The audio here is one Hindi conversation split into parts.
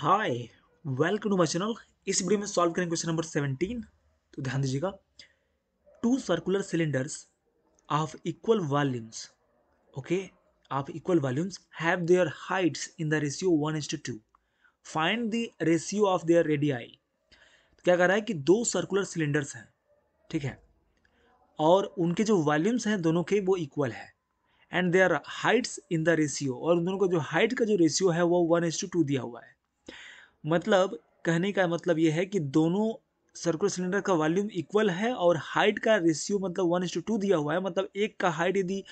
Hi welcome to my channel इस वीडियो में सॉल्व करेंगे क्वेश्चन नंबर सेवनटीन तो ध्यान दीजिएगा two circular cylinders of equal volumes okay of equal volumes have their heights in the ratio one is to two find the ratio of their radii तो क्या कह रहा है कि दो सर्कुलर सिलेंडर्स हैं ठीक है और उनके जो वॉल्यूम्स हैं दोनों के वो इक्वल है and they are heights in the ratio और उन दोनों का जो हाइट का जो रेशियो है वो वन एच टू टू दिया हुआ है मतलब कहने का मतलब ये है कि दोनों सर्कुलर सिलेंडर का वॉल्यूम इक्वल है और हाइट का रेशियो मतलब वन इंस टू दिया हुआ है मतलब एक का हाइट यदि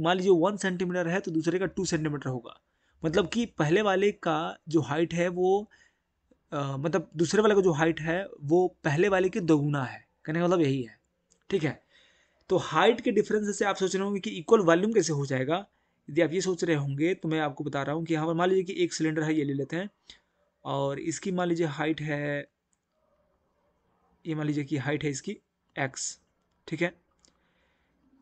मान लीजिए वन सेंटीमीटर है तो दूसरे का टू सेंटीमीटर होगा मतलब कि पहले वाले का जो हाइट है वो आ, मतलब दूसरे वाले का जो हाइट है वो पहले वाले के दोगुना है कहने का मतलब यही है ठीक है तो हाइट के डिफरेंस से आप सोच रहे होंगे कि इक्वल वॉल्यूम कैसे हो जाएगा यदि आप ये सोच रहे होंगे तो मैं आपको बता रहा हूँ कि यहाँ पर मान लीजिए कि एक सिलेंडर है ये ले लेते हैं और इसकी मान लीजिए हाइट है ये मान लीजिए कि हाइट है इसकी एक्स ठीक है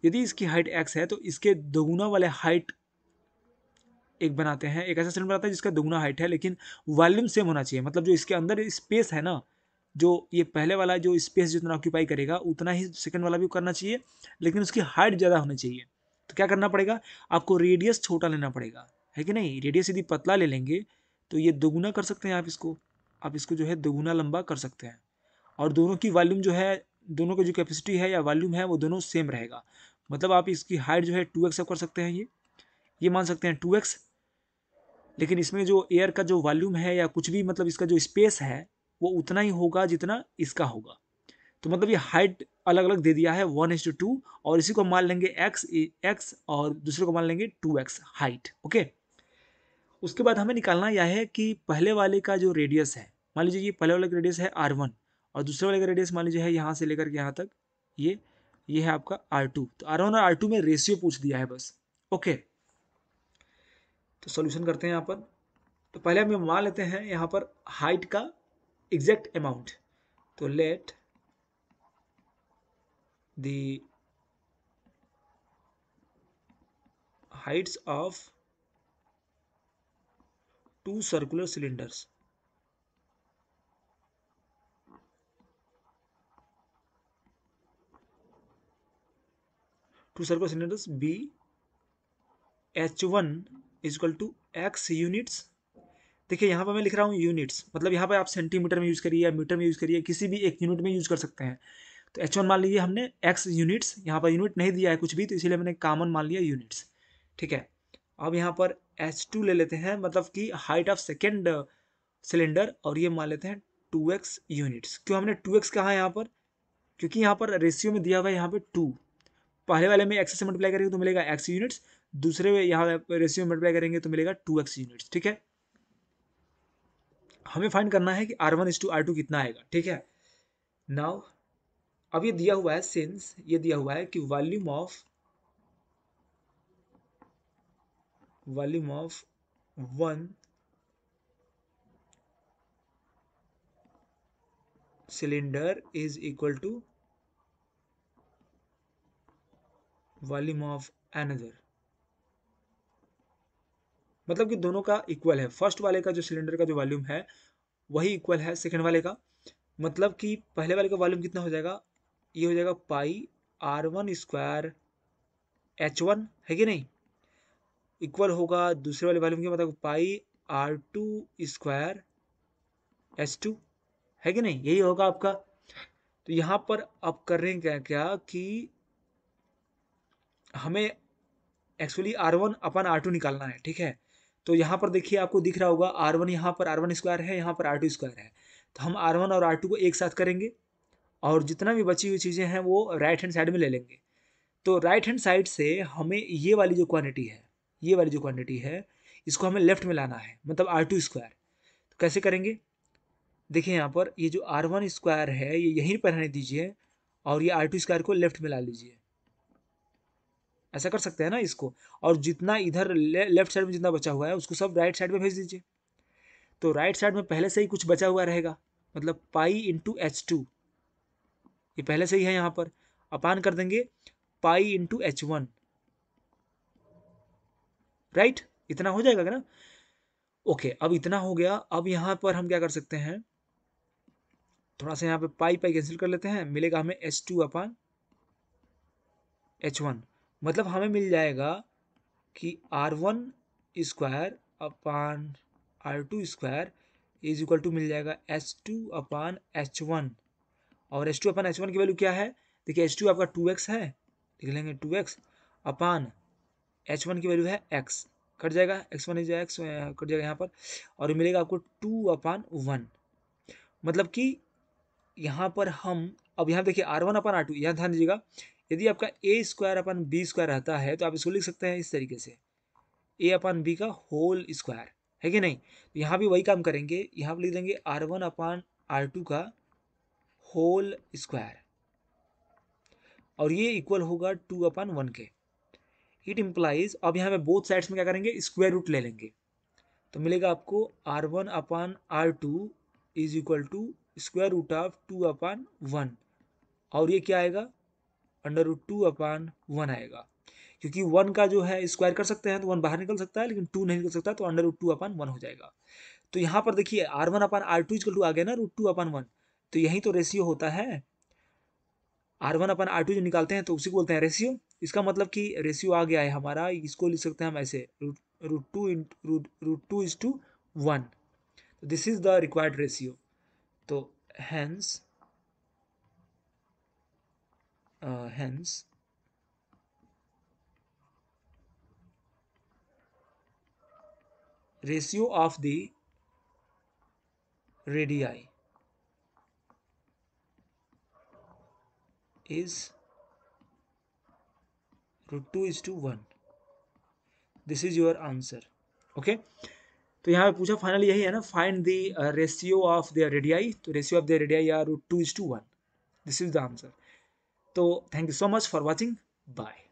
यदि इसकी हाइट एक्स है तो इसके दोगुना वाले हाइट एक बनाते हैं एक ऐसा सिलेंडर बनाता है जिसका दोगुना हाइट है लेकिन वॉल्यूम सेम होना चाहिए मतलब जो इसके अंदर स्पेस है ना जो ये पहले वाला जो स्पेस जितना ऑक्यूपाई करेगा उतना ही सेकंड वाला भी करना चाहिए लेकिन उसकी हाइट ज़्यादा होनी चाहिए तो क्या करना पड़ेगा आपको रेडियस छोटा लेना पड़ेगा है कि नहीं रेडियस यदि पतला ले लेंगे तो ये दोगुना कर सकते हैं आप इसको आप इसको जो है दोगुना लंबा कर सकते हैं और दोनों की वॉल्यूम जो है दोनों का जो कैपेसिटी है या वॉल्यूम है वो दोनों सेम रहेगा मतलब आप इसकी हाइट जो है टू एक्स कर सकते हैं ये ये मान सकते हैं टू एक्स लेकिन इसमें जो एयर का जो वॉल्यूम है या कुछ भी मतलब इसका जो स्पेस है वो उतना ही होगा जितना इसका होगा तो मतलब ये हाइट अलग अलग दे दिया है वन एस टू टू और इसी को मान लेंगे एक्स एक्स और दूसरे को मान लेंगे टू एक्स हाइट ओके उसके बाद हमें निकालना यह है कि पहले वाले का जो रेडियस है मान लीजिए ये पहले वाले का रेडियस है आर वन और दूसरे वाले का रेडियस मान लीजिए है यहाँ से लेकर के यहाँ तक ये ये है आपका आर टू तो आर वन और आर टू में रेशियो पूछ दिया है बस ओके तो सोल्यूशन करते हैं यहाँ पर तो पहले हम मान लेते हैं यहाँ पर हाइट का एग्जैक्ट अमाउंट तो let the heights of two circular cylinders. Two circular cylinders B H1 is equal to x units देखिए यहाँ पर मैं लिख रहा हूँ यूनिट्स मतलब यहाँ पर आप सेंटीमीटर में यूज़ करिए या मीटर में यूज़ करिए किसी भी एक यूनिट में यूज़ कर सकते हैं तो एच वन मान लीजिए हमने एक्स यूनिट्स यहाँ पर यूनिट नहीं दिया है कुछ भी तो इसीलिए मैंने कॉमन मान लिया यूनिट्स ठीक है अब यहाँ पर एच टू ले लेते हैं मतलब कि हाइट ऑफ सेकेंड सिलेंडर और ये मान लेते हैं टू एक्स यूनिट्स क्यों हमने टू एक्स कहा यहाँ पर क्योंकि यहाँ पर रेशियो में दिया हुआ है यहाँ पर टू पहले वाले में एक्स से मल्टीप्लाई करेंगे तो मिलेगा एक्स यूनिट्स दूसरे में यहाँ रेशियो में मल्टीप्लाई करेंगे तो मिलेगा टू एक्स यूनिट्स ठीक है हमें फाइंड करना है कि r one is to r two कितना आएगा ठीक है नाउ अब ये दिया हुआ है सिंस ये दिया हुआ है कि volume of volume of one cylinder is equal to volume of another मतलब कि दोनों का इक्वल है फर्स्ट वाले का जो सिलेंडर का जो वॉल्यूम है वही इक्वल है सेकेंड वाले का मतलब कि पहले वाले का वॉल्यूम कितना हो जाएगा ये हो जाएगा pi r one square h one है कि नहीं इक्वल होगा दूसरे वाले वॉल्यूम के मतलब pi r two square s two है कि नहीं यही होगा आपका तो यहाँ पर आप कर रहे हैं क्या क्या कि हमें actually r one upon r two निकालना है ठीक है तो यहाँ पर देखिए आपको दिख रहा होगा आर वन यहाँ पर आर वन स्क्वायर है यहाँ पर आर टू स्क्वायर है तो हम आर वन और आर टू को एक साथ करेंगे और जितना भी बची हुई चीज़ें हैं वो राइट हैंड साइड में ले लेंगे तो राइट हैंड साइड से हमें ये वाली जो क्वान्टिटी है ये वाली जो क्वांटिटी है इसको हमें लेफ्ट में लाना है मतलब आर टू स्क्वायर तो कैसे करेंगे देखिए यहाँ पर ये जो आर वन स्क्वायर है ये यहीं पर रहने दीजिए और ये आर टू स्क्वायर को लेफ्ट में ला लीजिए ऐसा कर सकते हैं ना इसको और जितना इधर ले, लेफ्ट साइड में जितना बचा हुआ है उसको सब राइट साइड में भेज दीजिए तो राइट साइड में पहले से ही कुछ बचा हुआ रहेगा मतलब पाई इंटू एच टू ये पहले से ही है यहाँ पर अपान कर देंगे pi into h one right इतना हो जाएगा ना ओके अब इतना हो गया अब यहाँ पर हम क्या कर सकते हैं थोड़ा सा यहाँ पे पाई पाई कैंसिल कर लेते हैं मिलेगा हमें h two upon h one मतलब हमें मिल जाएगा कि r one square upon r two square is equal to मिल जाएगा h two upon h one और h two upon h one की वैल्यू क्या है देखिए एच टू आपका टू एक्स है लिख लेंगे two x upon h one की वैल्यू है एक्स कट जाएगा x one is x cut जाएगा यहाँ पर और मिलेगा आपको टू अपान वन मतलब कि यहाँ पर हम अब यहाँ देखिए r one upon r two यहाँ ध्यान दीजिएगा यदि आपका a square upon b square रहता है तो आप इसको लिख सकते हैं इस तरीके से ए अपान बी का होल स्क्वायर है कि नहीं तो यहाँ भी वही काम करेंगे यहाँ पर लिख देंगे r one upon r two का होल स्क्वायर और ये इक्वल होगा टू अपान वन के इट इम्प्लाइज अब यहाँ पे बोथ साइड्स में क्या करेंगे स्क्वायर रूट ले लेंगे तो मिलेगा आपको r one upon r two is equal to square root of two upon one और ये क्या आएगा under root two upon one आएगा क्योंकि वन का जो है स्क्वायर कर सकते हैं तो वन बाहर निकल सकता है लेकिन टू नहीं निकल सकता तो under root two upon one हो जाएगा तो यहाँ पर देखिए r one upon r two is equal to आ गया ना रूट टू अपान वन तो यही तो रेशियो होता है r one upon r two जो निकालते हैं तो उसी को बोलते हैं रेशियो इसका मतलब कि रेशियो आ गया है हमारा इसको लिख सकते हैं हम ऐसे root root two into root root two is to one this is the required ratio तो hence hence ratio of the radii is root two is to one this is your answer okay तो यहाँ पे पूछा फाइनल यही है ना find the ratio of the radii तो ratio of the radii r root two is to one this is the answer तो thank you so much for watching bye